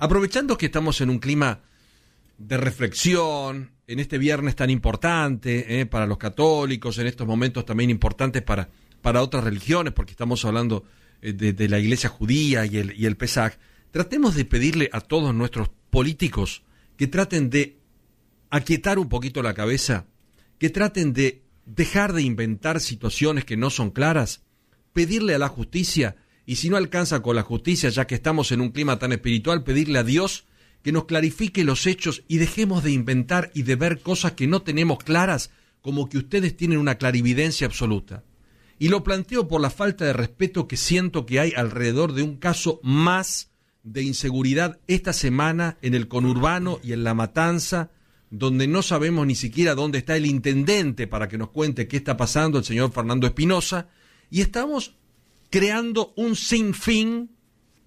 Aprovechando que estamos en un clima de reflexión, en este viernes tan importante eh, para los católicos, en estos momentos también importantes para, para otras religiones, porque estamos hablando eh, de, la iglesia judía y el, y el tratemos de pedirle a todos nuestros políticos que traten de aquietar un poquito la cabeza, que traten de dejar de inventar situaciones que no son claras, pedirle a la justicia y si no alcanza con la justicia, ya que estamos en un clima tan espiritual, pedirle a Dios que nos clarifique los hechos y dejemos de inventar y de ver cosas que no tenemos claras, como que ustedes tienen una clarividencia absoluta. Y lo planteo por la falta de respeto que siento que hay alrededor de un caso más de inseguridad esta semana en el conurbano y en La Matanza, donde no sabemos ni siquiera dónde está el intendente para que nos cuente qué está pasando el señor Fernando Espinosa, y estamos creando un sinfín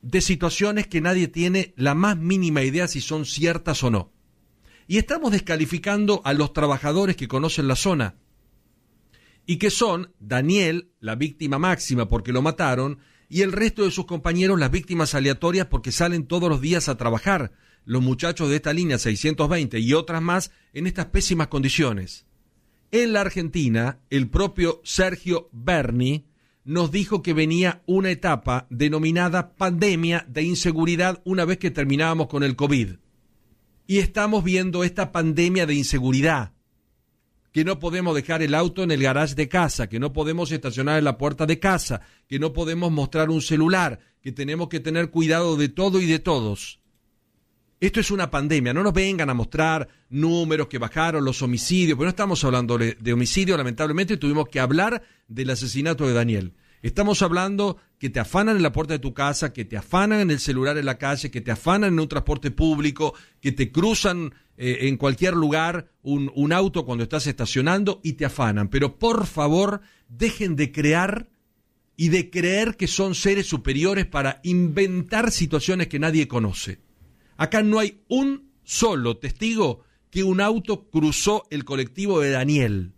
de situaciones que nadie tiene la más mínima idea si son ciertas o no. Y estamos descalificando a los trabajadores que conocen la zona y que son Daniel, la víctima máxima porque lo mataron, y el resto de sus compañeros las víctimas aleatorias porque salen todos los días a trabajar los muchachos de esta línea 620 y otras más en estas pésimas condiciones. En la Argentina, el propio Sergio Berni, nos dijo que venía una etapa denominada pandemia de inseguridad una vez que terminábamos con el COVID. Y estamos viendo esta pandemia de inseguridad, que no podemos dejar el auto en el garage de casa, que no podemos estacionar en la puerta de casa, que no podemos mostrar un celular, que tenemos que tener cuidado de todo y de todos. Esto es una pandemia. No nos vengan a mostrar números que bajaron, los homicidios, pero pues no estamos hablando de homicidio, lamentablemente tuvimos que hablar del asesinato de Daniel. Estamos hablando que te afanan en la puerta de tu casa, que te afanan en el celular en la calle, que te afanan en un transporte público, que te cruzan eh, en cualquier lugar un auto cuando estás estacionando y te afanan. Pero por favor, dejen de crear y de creer que son seres superiores para inventar situaciones que nadie conoce. Acá no hay un solo testigo que un auto cruzó el colectivo de Daniel.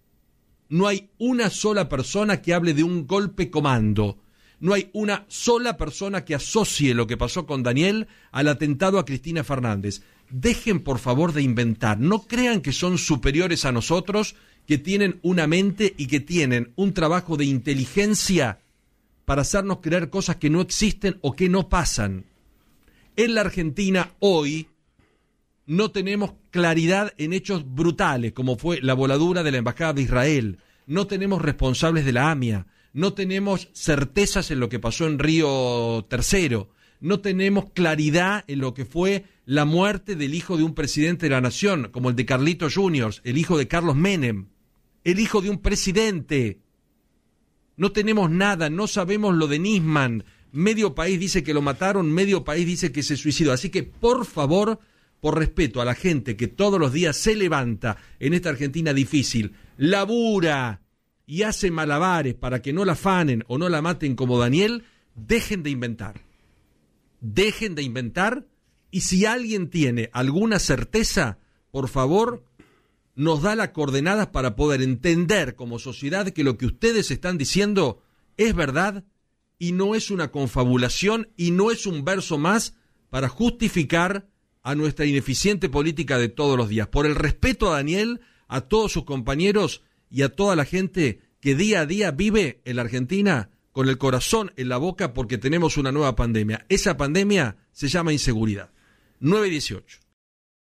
No hay una sola persona que hable de un golpe comando. No hay una sola persona que asocie lo que pasó con Daniel al atentado a Cristina Fernández. Dejen por favor de inventar. No crean que son superiores a nosotros, que tienen una mente y que tienen un trabajo de inteligencia para hacernos creer cosas que no existen o que no pasan en la Argentina hoy no tenemos claridad en hechos brutales como fue la voladura de la Embajada de Israel, no tenemos responsables de la AMIA, no tenemos certezas en lo que pasó en Río Tercero, no tenemos claridad en lo que fue la muerte del hijo de un presidente de la nación, como el de Carlito Juniors, el hijo de Carlos Menem, el hijo de un presidente. No tenemos nada, no sabemos lo de Nisman, medio país dice que lo mataron, medio país dice que se suicidó. Así que, por favor, por respeto a la gente que todos los días se levanta en esta Argentina difícil, labura y hace malabares para que no la afanen o no la maten como Daniel, dejen de inventar. Dejen de inventar y si alguien tiene alguna certeza, por favor, nos da las coordenadas para poder entender como sociedad que lo que ustedes están diciendo es verdad y no es una confabulación y no es un verso más para justificar a nuestra ineficiente política de todos los días. Por el respeto a Daniel, a todos sus compañeros y a toda la gente que día a día vive en la Argentina con el corazón en la boca porque tenemos una nueva pandemia. Esa pandemia se llama inseguridad. 918.